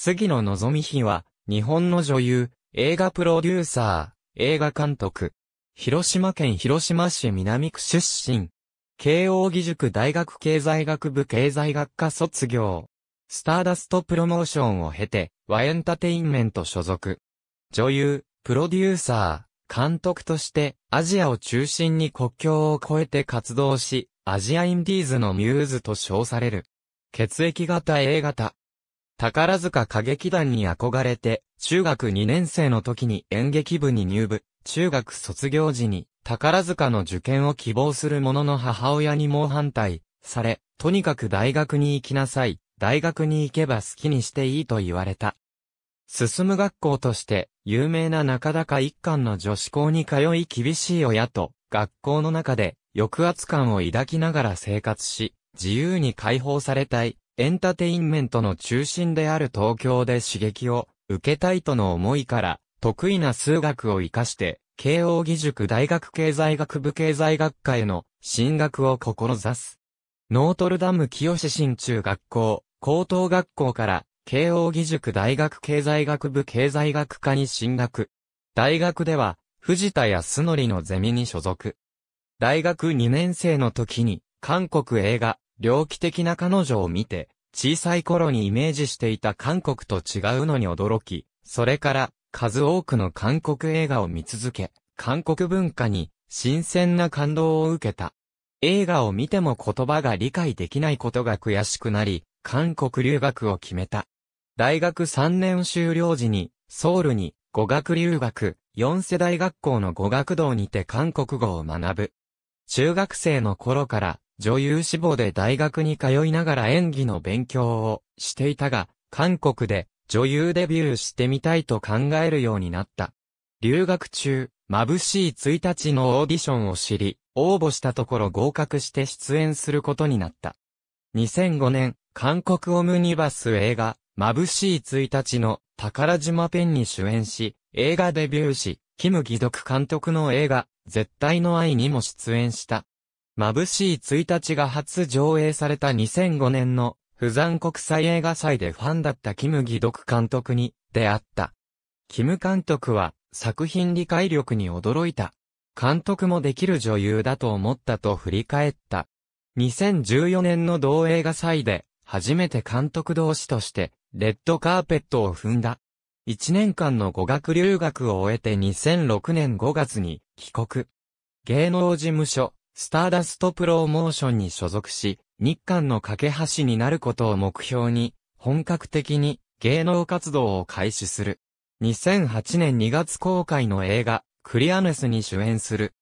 杉野望美妃は、日本の女優、映画プロデューサー、映画監督。広島県広島市南区出身。慶応義塾大学経済学部経済学科卒業。スターダストプロモーションを経て、和エンタテインメント所属。女優、プロデューサー、監督として、アジアを中心に国境を越えて活動し、アジアインディーズのミューズと称される。血液型 A 型、宝塚歌劇団に憧れて、中学2年生の時に演劇部に入部、中学卒業時に宝塚の受験を希望する者の母親に猛反対され、とにかく大学に行きなさい、大学に行けば好きにしていいと言われた。進む学校として、有名な中高一貫の女子校に通い厳しい親と、学校の中で抑圧感を抱きながら生活し、自由に解放されたい、エンターテインメントの中心である東京で刺激を受けたいとの思いから、得意な数学を活かして、慶応義塾大学経済学部経済学科への進学を志す。ノートルダム清新中学校、高等学校から、慶応義塾大学経済学部経済学科に進学。大学では、藤田康則のゼミに所属。大学2年生の時に、韓国映画、猟奇的な彼女を見て、小さい頃にイメージしていた韓国と違うのに驚き、それから数多くの韓国映画を見続け、韓国文化に新鮮な感動を受けた。映画を見ても言葉が理解できないことが悔しくなり、韓国留学を決めた。大学3年終了時に、ソウルに語学留学、四世代学校の語学堂にて韓国語を学ぶ。中学生の頃から女優志望で大学に通いながら演技の勉強をしていたが、韓国で女優デビューしてみたいと考えるようになった。留学中、眩しい1日のオーディションを知り、応募したところ合格して出演することになった。2005年、韓国オムニバス映画、眩しい1日の宝島ペンに主演し、映画デビューし、キム・ギドク監督の映画、絶対の愛にも出演した。眩しい1日が初上映された2005年の、不山国際映画祭でファンだったキム・ギドク監督に出会った。キム監督は作品理解力に驚いた。監督もできる女優だと思ったと振り返った。2014年の同映画祭で初めて監督同士としてレッドカーペットを踏んだ。1年間の語学留学を終えて2006年5月に帰国。芸能事務所スターダストプロモーションに所属し、日韓の架け橋になることを目標に、本格的に芸能活動を開始する。2008年2月公開の映画、クリアネスに主演する。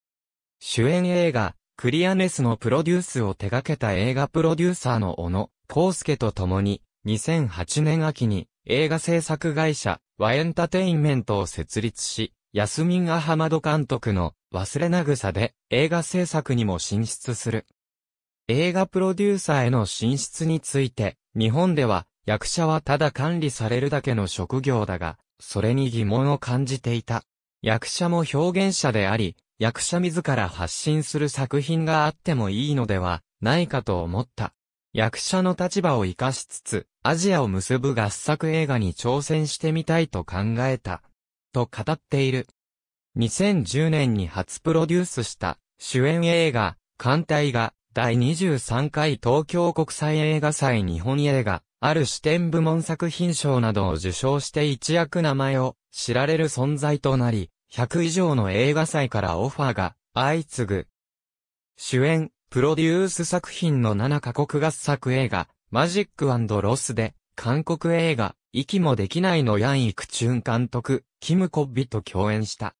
主演映画、クリアネスのプロデュースを手掛けた映画プロデューサーの小野康介と共に、2008年秋に映画制作会社、ワエンタテインメントを設立し、ヤスミン・アハマド監督の忘れな草で映画制作にも進出する。映画プロデューサーへの進出について、日本では役者はただ管理されるだけの職業だが、それに疑問を感じていた。役者も表現者であり、役者自ら発信する作品があってもいいのではないかと思った。役者の立場を活かしつつ、アジアを結ぶ合作映画に挑戦してみたいと考えた。と語っている。2010年に初プロデュースした主演映画、艦隊が第23回東京国際映画祭日本映画、ある視点部門作品賞などを受賞して一躍名前を知られる存在となり、100以上の映画祭からオファーが相次ぐ。主演、プロデュース作品の7カ国合作映画、マジックロスで、韓国映画、息もできないのヤン・イクチュン監督、キム・コッビと共演した。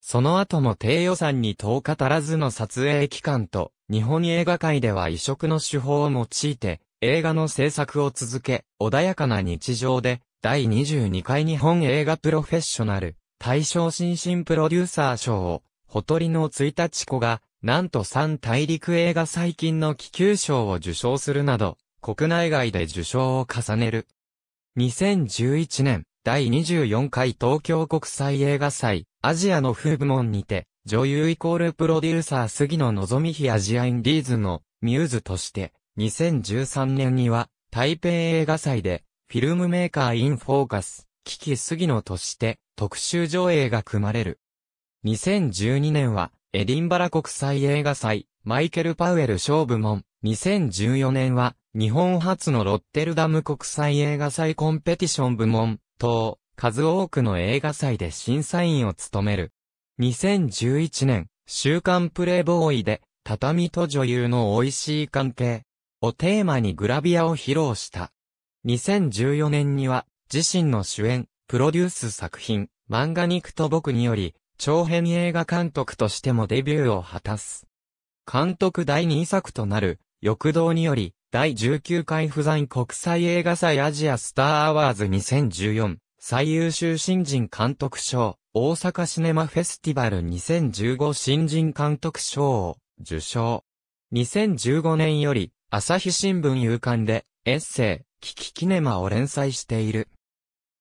その後も低予算に10日足らずの撮影期間と、日本映画界では異色の手法を用いて、映画の制作を続け、穏やかな日常で、第22回日本映画プロフェッショナル、大賞新進プロデューサー賞を、ほとりの1日子が、なんと3大陸映画最近の気球賞を受賞するなど、国内外で受賞を重ねる。2011年、第24回東京国際映画祭、アジアの風部門にて、女優イコールプロデューサー杉野望美日アジアインディーズのミューズとして、2013年には、台北映画祭で、フィルムメーカーインフォーカス、危機杉野として、特集上映が組まれる。2012年は、エディンバラ国際映画祭、マイケル・パウエル賞部門。2014年は、日本初のロッテルダム国際映画祭コンペティション部門、等、数多くの映画祭で審査員を務める。2011年、週刊プレイボーイで、畳と女優の美味しい関係をテーマにグラビアを披露した。2014年には、自身の主演、プロデュース作品、漫画肉と僕により、長編映画監督としてもデビューを果たす。監督第2作となる、欲動により、第19回不在国際映画祭アジアスターアワーズ2014最優秀新人監督賞大阪シネマフェスティバル2015新人監督賞を受賞。2015年より朝日新聞有刊でエッセイ、キキキネマを連載している。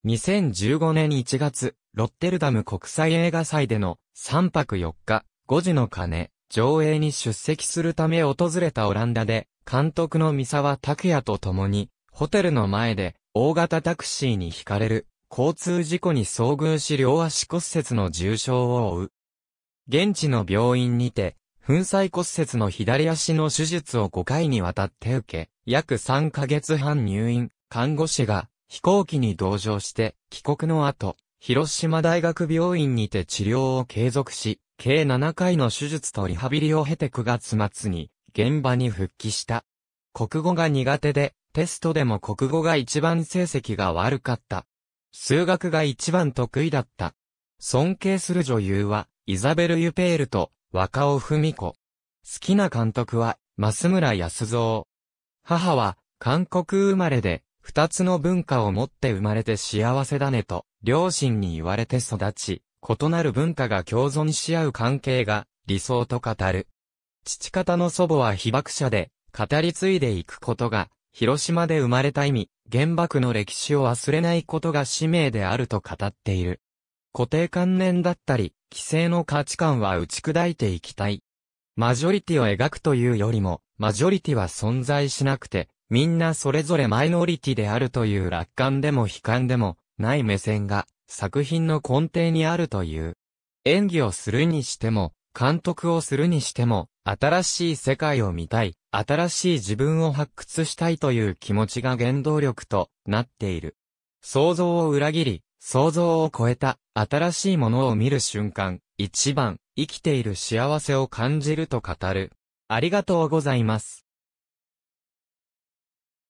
2015年1月、ロッテルダム国際映画祭での3泊4日、5時の鐘、上映に出席するため訪れたオランダで、監督の三沢拓也と共に、ホテルの前で、大型タクシーに惹かれる、交通事故に遭遇し両足骨折の重傷を負う。現地の病院にて、粉砕骨折の左足の手術を5回にわたって受け、約3ヶ月半入院、看護師が飛行機に同乗して帰国の後、広島大学病院にて治療を継続し、計7回の手術とリハビリを経て9月末に現場に復帰した。国語が苦手で、テストでも国語が一番成績が悪かった。数学が一番得意だった。尊敬する女優は、イザベル・ユペールと、若尾文子。好きな監督は、増村康蔵。母は、韓国生まれで、二つの文化を持って生まれて幸せだねと、両親に言われて育ち、異なる文化が共存し合う関係が、理想と語る。父方の祖母は被爆者で、語り継いでいくことが、広島で生まれた意味、原爆の歴史を忘れないことが使命であると語っている。固定観念だったり、規制の価値観は打ち砕いていきたい。マジョリティを描くというよりも、マジョリティは存在しなくて、みんなそれぞれマイノリティであるという楽観でも悲観でもない目線が作品の根底にあるという。演技をするにしても、監督をするにしても、新しい世界を見たい、新しい自分を発掘したいという気持ちが原動力となっている。想像を裏切り、想像を超えた新しいものを見る瞬間、一番生きている幸せを感じると語る。ありがとうございます。